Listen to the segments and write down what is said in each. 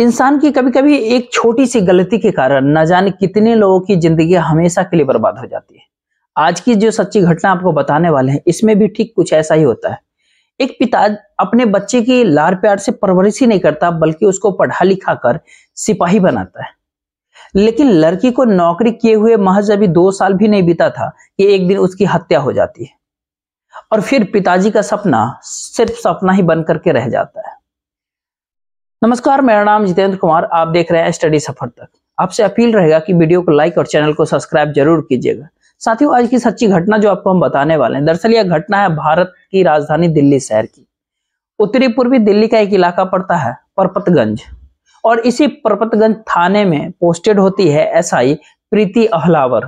इंसान की कभी कभी एक छोटी सी गलती के कारण न जाने कितने लोगों की जिंदगी हमेशा के लिए बर्बाद हो जाती है आज की जो सच्ची घटना आपको बताने वाले हैं इसमें भी ठीक कुछ ऐसा ही होता है एक पिता अपने बच्चे की लार प्यार से परवरिश ही नहीं करता बल्कि उसको पढ़ा लिखा कर सिपाही बनाता है लेकिन लड़की को नौकरी किए हुए महज अभी दो साल भी नहीं बीता था कि एक दिन उसकी हत्या हो जाती है और फिर पिताजी का सपना सिर्फ सपना ही बन करके रह जाता है नमस्कार मेरा नाम जितेंद्र कुमार आप देख रहे हैं स्टडी सफर तक आपसे अपील रहेगा कि वीडियो को लाइक और चैनल को सब्सक्राइब जरूर कीजिएगा साथियों आज की सच्ची घटना जो आपको हम बताने वाले हैं दरअसल यह घटना है भारत की राजधानी दिल्ली शहर की उत्तरी पूर्वी दिल्ली का एक इलाका पड़ता है परपतगंज और इसी परपतगंज थाने में पोस्टेड होती है एस प्रीति अहलावर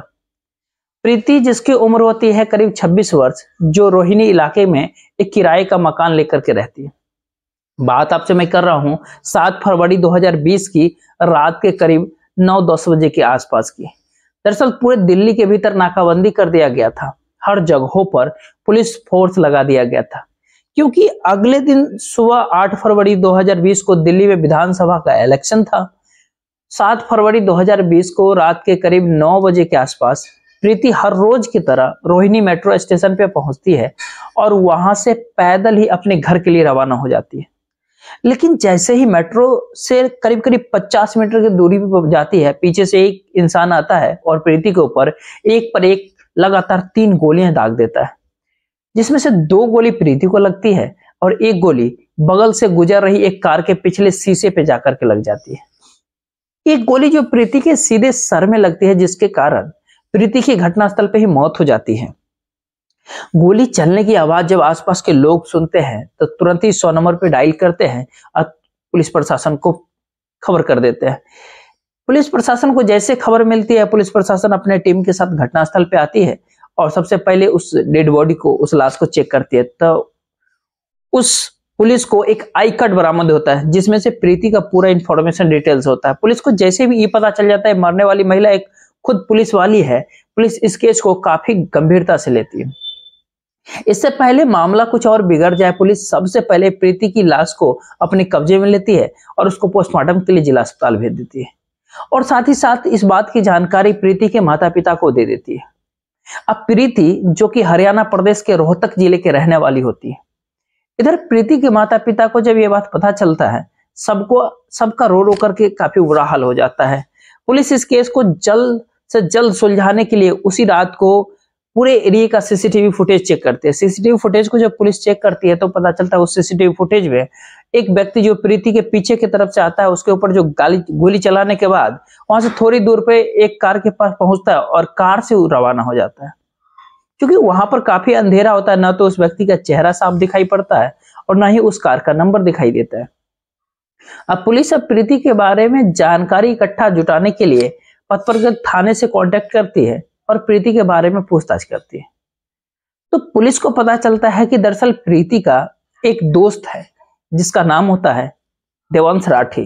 प्रीति जिसकी उम्र होती है करीब छब्बीस वर्ष जो रोहिणी इलाके में एक किराए का मकान लेकर के रहती है बात आपसे मैं कर रहा हूं सात फरवरी 2020 की रात के करीब नौ दस बजे के आसपास की दरअसल पूरे दिल्ली के भीतर नाकाबंदी कर दिया गया था हर जगहों पर पुलिस फोर्स लगा दिया गया था क्योंकि अगले दिन सुबह आठ फरवरी 2020 को दिल्ली में विधानसभा का इलेक्शन था सात फरवरी 2020 को रात के करीब नौ बजे के आसपास प्रीति हर रोज की तरह रोहिणी मेट्रो स्टेशन पर पहुंचती है और वहां से पैदल ही अपने घर के लिए रवाना हो जाती है लेकिन जैसे ही मेट्रो से करीब करीब 50 मीटर की दूरी पर जाती है पीछे से एक इंसान आता है और प्रीति के ऊपर एक पर एक लगातार तीन गोलियां दाग देता है जिसमें से दो गोली प्रीति को लगती है और एक गोली बगल से गुजर रही एक कार के पिछले शीशे पे जाकर के लग जाती है एक गोली जो प्रीति के सीधे सर में लगती है जिसके कारण प्रीति की घटनास्थल पर ही मौत हो जाती है गोली चलने की आवाज जब आसपास के लोग सुनते हैं तो तुरंत ही सौ नंबर पर डायल करते हैं और पुलिस प्रशासन को खबर कर देते हैं पुलिस प्रशासन को जैसे खबर मिलती है पुलिस प्रशासन अपने टीम के साथ घटनास्थल पे आती है और सबसे पहले उस डेड बॉडी को उस लाश को चेक करती है तो उस पुलिस को एक आई कार्ड बरामद होता है जिसमें से प्रीति का पूरा इंफॉर्मेशन डिटेल्स होता है पुलिस को जैसे भी ये पता चल जाता है मरने वाली महिला एक खुद पुलिस वाली है पुलिस इस केस को काफी गंभीरता से लेती है इससे पहले मामला कुछ और बिगड़ जाए पुलिस सबसे पहले प्रीति की लाश को अपने कब्जे में लेती है और उसको पोस्टमार्टम के लिए जिला अस्पताल भेज देती है और साथ ही साथ इस बात की जानकारी प्रीति के माता पिता को दे देती है अब प्रीति जो कि हरियाणा प्रदेश के रोहतक जिले के रहने वाली होती है इधर प्रीति के माता पिता को जब यह बात पता चलता है सबको सबका रो रो करके काफी बुरा हाल हो जाता है पुलिस इस केस को जल्द से जल्द सुलझाने के लिए उसी रात को पूरे एरिए का सीसीटीवी फुटेज चेक करते हैं सीसीटीवी फुटेज को जब पुलिस चेक करती है तो पता चलता है उस सीसीटीवी फुटेज में एक व्यक्ति जो प्रीति के पीछे की तरफ से आता है उसके ऊपर जो गाली गोली चलाने के बाद वहां से थोड़ी दूर पे एक कार के पास पहुंचता है और कार से रवाना हो जाता है क्योंकि वहां पर काफी अंधेरा होता है ना तो उस व्यक्ति का चेहरा साफ दिखाई पड़ता है और ना ही उस कार का नंबर दिखाई देता है अब पुलिस अब प्रीति के बारे में जानकारी इकट्ठा जुटाने के लिए पथपरगत थाने से कॉन्टेक्ट करती है और प्रीति के बारे में पूछताछ करती है तो पुलिस को पता चलता है कि दरअसल प्रीति का एक दोस्त है जिसका नाम होता है देवांश राठी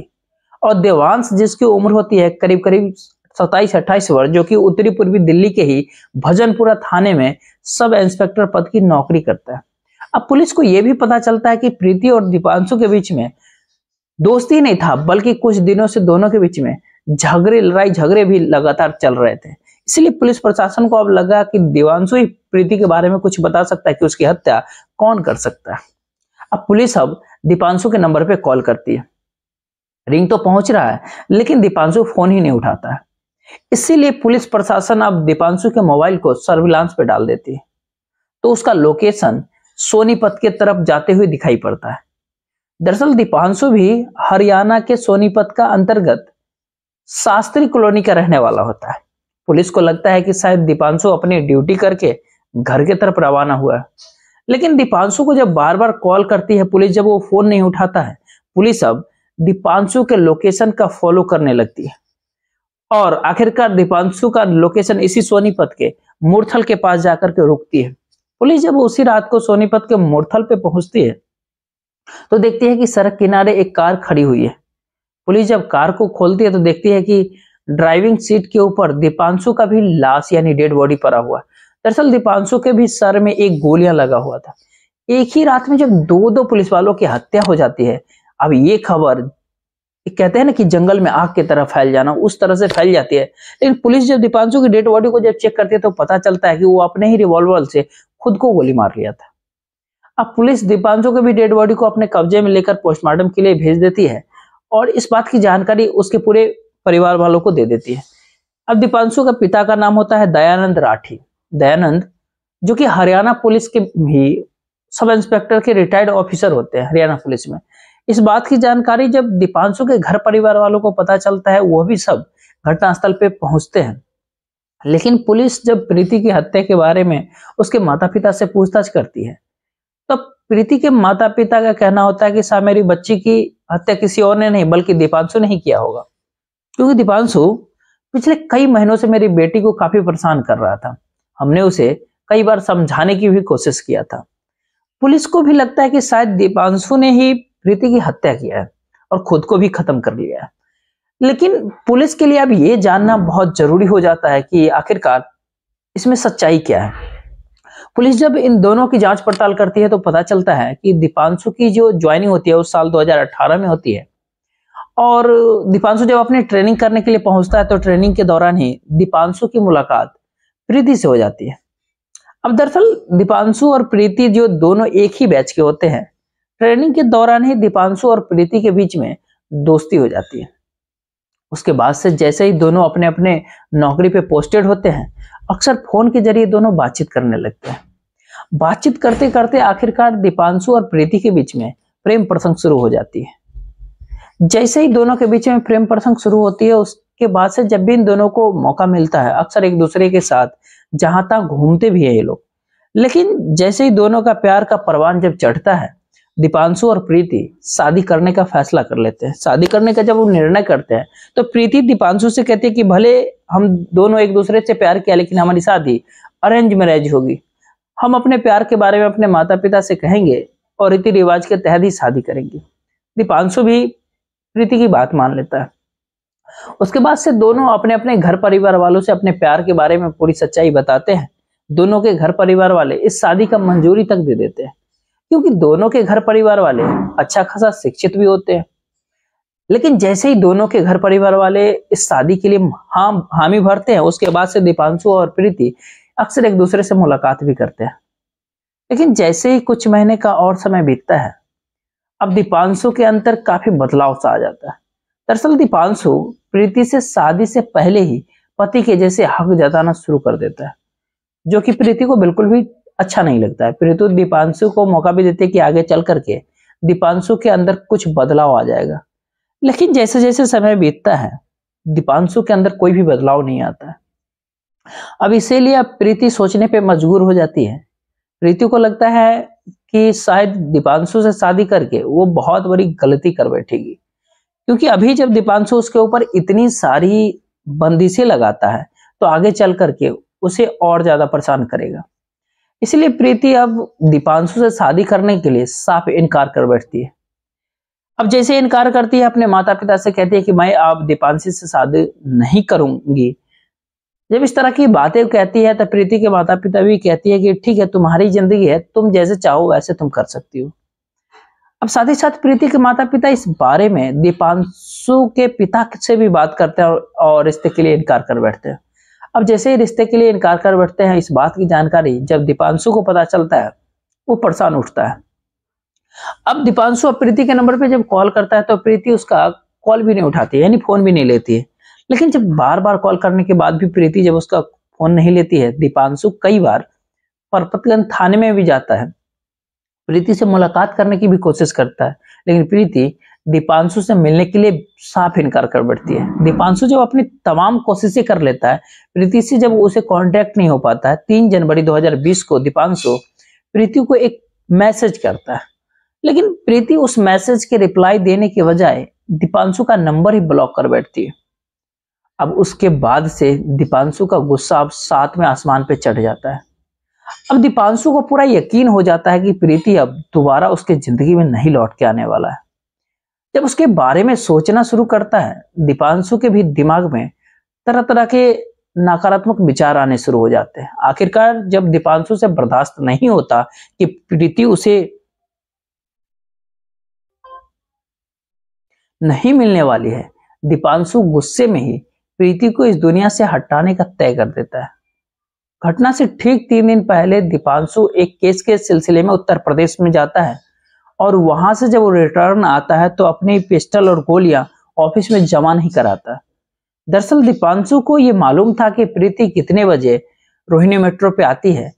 और देवांश जिसकी उम्र होती है करीब करीब सताइस अट्ठाईस वर्ष जो कि उत्तरी पूर्वी दिल्ली के ही भजनपुरा थाने में सब इंस्पेक्टर पद की नौकरी करता है अब पुलिस को यह भी पता चलता है कि प्रीति और दीपांशु के बीच में दोस्ती नहीं था बल्कि कुछ दिनों से दोनों के बीच में झगड़े लड़ाई झगड़े भी लगातार चल रहे थे इसलिए पुलिस प्रशासन को अब लगा कि देवांशु ही प्रीति के बारे में कुछ बता सकता है कि उसकी हत्या कौन कर सकता है अब पुलिस अब दीपांशु के नंबर पे कॉल करती है रिंग तो पहुंच रहा है लेकिन दीपांशु फोन ही नहीं उठाता है इसीलिए पुलिस प्रशासन अब दीपांशु के मोबाइल को सर्विलांस पे डाल देती है तो उसका लोकेशन सोनीपत के तरफ जाते हुए दिखाई पड़ता है दरअसल दीपांशु भी हरियाणा के सोनीपत का अंतर्गत शास्त्री कॉलोनी का रहने वाला होता है पुलिस को लगता है कि शायद दीपांशु अपनी ड्यूटी करके घर के तरफ रवाना हुआ है लेकिन दीपांशु को जब बार बार कॉल करती है पुलिस जब वो फोन नहीं उठाता है पुलिस अब दीपांशु के लोकेशन का फॉलो करने लगती है और आखिरकार दीपांशु का लोकेशन इसी सोनीपत के मूर्थल के पास जाकर के रुकती है पुलिस जब उसी रात को सोनीपत के मूर्थल पे पहुंचती है तो देखती है कि सड़क किनारे एक कार खड़ी हुई है पुलिस जब कार को खोलती है तो देखती है कि ड्राइविंग सीट के ऊपर दीपांशु का भी लाश यानी डेड बॉडी पड़ा हुआ है दरअसल दीपांशु के भी सर में एक गोलियां लगा हुआ था एक ही रात में जब दो दो पुलिस वालों की हत्या हो जाती है अब ये खबर कहते हैं ना कि जंगल में आग की तरह फैल जाना उस तरह से फैल जाती है लेकिन पुलिस जब दीपांशु की डेड बॉडी को जब चेक करती है तो पता चलता है कि वो अपने ही रिवॉल्वर से खुद को गोली मार लिया था अब पुलिस दीपांशु के भी डेड बॉडी को अपने कब्जे में लेकर पोस्टमार्टम के लिए भेज देती है और इस बात की जानकारी उसके पूरे परिवार वालों को दे देती है अब दीपांशु का पिता का नाम होता है दयानंद राठी दयानंद जो कि हरियाणा पुलिस के भी सब इंस्पेक्टर के रिटायर्ड ऑफिसर होते हैं हरियाणा पुलिस में इस बात की जानकारी जब दीपांशु के घर परिवार वालों को पता चलता है वह भी सब घटनास्थल पे पहुंचते हैं लेकिन पुलिस जब प्रीति की हत्या के बारे में उसके माता पिता से पूछताछ करती है तो प्रीति के माता पिता का कहना होता है कि सा मेरी बच्ची की हत्या किसी और ने नहीं बल्कि दीपांशु ने ही किया होगा क्योंकि दीपांशु पिछले कई महीनों से मेरी बेटी को काफी परेशान कर रहा था हमने उसे कई बार समझाने की भी कोशिश किया था पुलिस को भी लगता है कि शायद दीपांशु ने ही प्रीति की हत्या किया है और खुद को भी खत्म कर लिया है लेकिन पुलिस के लिए अब ये जानना बहुत जरूरी हो जाता है कि आखिरकार इसमें सच्चाई क्या है पुलिस जब इन दोनों की जांच पड़ताल करती है तो पता चलता है कि दीपांशु की जो ज्वाइनिंग होती है उस साल 2018 में होती है और दीपांशु जब अपने ट्रेनिंग करने के लिए पहुंचता है तो ट्रेनिंग के दौरान ही दीपांशु की मुलाकात प्रीति से हो जाती है अब दरअसल दीपांशु और प्रीति जो दोनों एक ही बैच के होते हैं ट्रेनिंग के दौरान ही दीपांशु और प्रीति के बीच में दोस्ती हो जाती है उसके बाद से जैसे ही दोनों अपने अपने नौकरी पे पोस्टेड होते हैं अक्सर फोन के जरिए दोनों बातचीत करने लगते हैं बातचीत करते करते आखिरकार दीपांशु और प्रीति के बीच में प्रेम प्रसंग शुरू हो जाती है जैसे ही दोनों के बीच में प्रेम प्रसंग शुरू होती है उसके बाद से जब भी इन दोनों को मौका मिलता है अक्सर एक दूसरे के साथ जहां तक घूमते भी है ये लोग लेकिन जैसे ही दोनों का प्यार का परवान जब चढ़ता है दीपांशु और प्रीति शादी करने का फैसला कर लेते हैं शादी करने का जब वो निर्णय करते हैं तो प्रीति दीपांशु से कहती है कि भले हम दोनों एक दूसरे से प्यार किया लेकिन हमारी शादी अरेंज मैरिज होगी हम अपने प्यार के बारे में अपने माता पिता से कहेंगे और रीति रिवाज के तहत ही शादी करेंगे दीपांशु भी प्रीति की बात मान लेता है उसके बाद से दोनों अपने अपने घर परिवार वालों से अपने प्यार के बारे में पूरी सच्चाई बताते हैं दोनों के घर परिवार वाले इस शादी का मंजूरी तक दे देते हैं क्योंकि दोनों के घर परिवार वाले अच्छा खासा शिक्षित भी होते हैं लेकिन जैसे ही दोनों के घर परिवार वाले इस शादी के लिए हाम हामी भरते हैं उसके बाद से दीपांशु और प्रीति अक्सर एक दूसरे से मुलाकात भी करते हैं लेकिन जैसे ही कुछ महीने का और समय बीतता है अब दीपांशु के अंतर काफी बदलाव सा आ जाता है दरअसल दीपांशु प्रीति से शादी से पहले ही पति के जैसे हक जताना शुरू कर देता है जो कि प्रीति को बिल्कुल भी अच्छा नहीं लगता है प्रीतु दीपांशु को मौका भी देते कि आगे चल करके दीपांशु के अंदर कुछ बदलाव आ जाएगा लेकिन जैसे जैसे समय बीतता है दीपांशु के अंदर कोई भी बदलाव नहीं आता है अब इसीलिए अब प्रीति सोचने पर मजबूर हो जाती है प्रीति को लगता है कि शायद दीपांशु से शादी करके वो बहुत बड़ी गलती कर बैठेगी क्योंकि अभी जब दीपांशु उसके ऊपर इतनी सारी बंदिशें लगाता है तो आगे चल करके उसे और ज्यादा परेशान करेगा इसलिए प्रीति अब दीपांशु से शादी करने के लिए साफ इनकार कर बैठती है अब जैसे इनकार करती है अपने माता पिता से कहती है कि मैं आप दीपांशी से शादी नहीं करूंगी जब इस तरह की बातें कहती है तो प्रीति के माता पिता भी कहती है कि ठीक है तुम्हारी जिंदगी है तुम जैसे चाहो वैसे तुम कर सकती हो अब साथ ही साथ प्रीति के माता पिता इस बारे में दीपांशु के पिता से भी बात करते हैं और रिश्ते के लिए इनकार कर बैठते हैं अब जैसे ही रिश्ते के लिए इनकार कर बैठते हैं इस बात की जानकारी जब दीपांशु को पता चलता है वो परेशान उठता है अब दीपांशु अब प्रीति के नंबर पर जब कॉल करता है तो प्रीति उसका कॉल भी नहीं उठाती यानी फोन भी नहीं लेती है लेकिन जब बार बार कॉल करने के बाद भी प्रीति जब उसका फोन नहीं लेती है दीपांशु कई बार परपतगंज थाने में भी जाता है प्रीति से मुलाकात करने की भी कोशिश करता है लेकिन प्रीति दीपांशु से मिलने के लिए साफ इनकार कर बैठती है दीपांशु जब अपनी तमाम कोशिशें कर लेता है प्रीति से जब उसे कॉन्टेक्ट नहीं हो पाता है तीन जनवरी 2020 को दीपांशु प्रीति को एक मैसेज करता है लेकिन प्रीति उस मैसेज के रिप्लाई देने के बजाय दीपांशु का नंबर ही ब्लॉक कर बैठती है अब उसके बाद से दीपांशु का गुस्सा अब साथ में आसमान पे चढ़ जाता है अब दीपांशु को पूरा यकीन हो जाता है कि प्रीति अब दोबारा उसके जिंदगी में नहीं लौट के आने वाला है जब उसके बारे में सोचना शुरू करता है दीपांशु के भी दिमाग में तरह तरह के नकारात्मक विचार आने शुरू हो जाते हैं आखिरकार जब दीपांशु से बर्दाश्त नहीं होता कि प्रीति उसे नहीं मिलने वाली है दीपांशु गुस्से में ही प्रीति को इस दुनिया से हटाने का तय कर देता है घटना से ठीक तीन दिन पहले दीपांशु एक केस के सिलसिले में उत्तर प्रदेश में जाता है और वहां से जब वो रिटर्न आता है तो अपनी पिस्टल और गोलियां ऑफिस में जमा नहीं कराता दरअसल दीपांशु को ये मालूम था कि प्रीति कितने बजे रोहिणी मेट्रो पे आती है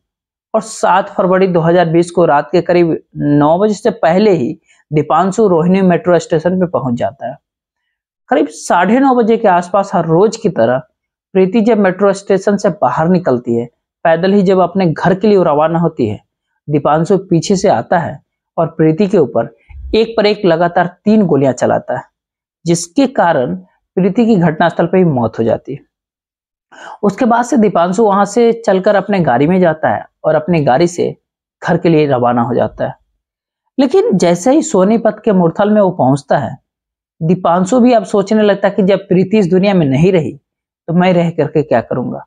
और 7 फरवरी 2020 को रात के करीब 9 बजे से पहले ही दीपांशु रोहिणी मेट्रो स्टेशन पे पहुंच जाता है करीब साढ़े नौ बजे के आसपास हर रोज की तरह प्रीति जब मेट्रो स्टेशन से बाहर निकलती है पैदल ही जब अपने घर के लिए रवाना होती है दीपांशु पीछे से आता है और प्रीति के ऊपर एक पर एक लगातार तीन गोलियां चलाता है जिसके कारण प्रीति की घटनास्थल पर ही मौत हो जाती है उसके बाद से दीपांशु वहां से चलकर अपने गाड़ी में जाता है और अपनी गाड़ी से घर के लिए रवाना हो जाता है लेकिन जैसे ही सोनीपत के मुरथल में वो पहुंचता है दीपांशु भी अब सोचने लगता कि जब प्रीति इस दुनिया में नहीं रही तो मैं रह करके क्या करूंगा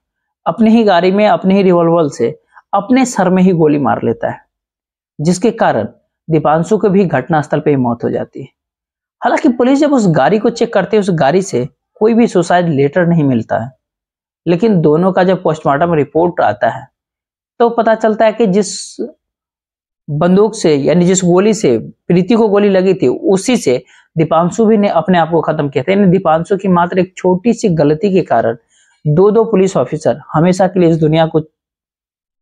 अपनी ही गाड़ी में अपने ही रिवॉल्वर से अपने सर में ही गोली मार लेता है जिसके कारण दीपांशु को भी घटनास्थल पर मौत हो जाती है हालांकि पुलिस जब उस गाड़ी को चेक करती है उस गाड़ी से कोई भी सुसाइड लेटर नहीं मिलता है लेकिन दोनों का जब पोस्टमार्टम रिपोर्ट आता है तो पता चलता है कि जिस बंदूक से यानी जिस गोली से प्रीति को गोली लगी थी उसी से दीपांशु भी ने अपने आप को खत्म किया था यानी दीपांशु की मात्र एक छोटी सी गलती के कारण दो दो पुलिस ऑफिसर हमेशा के लिए इस दुनिया को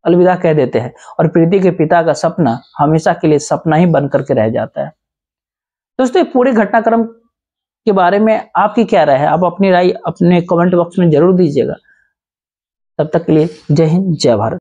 अलविदा कह देते हैं और प्रीति के पिता का सपना हमेशा के लिए सपना ही बन करके रह जाता है दोस्तों पूरे घटनाक्रम के बारे में आपकी क्या राय है आप अपनी राय अपने कमेंट बॉक्स में जरूर दीजिएगा तब तक के लिए जय हिंद जय भारत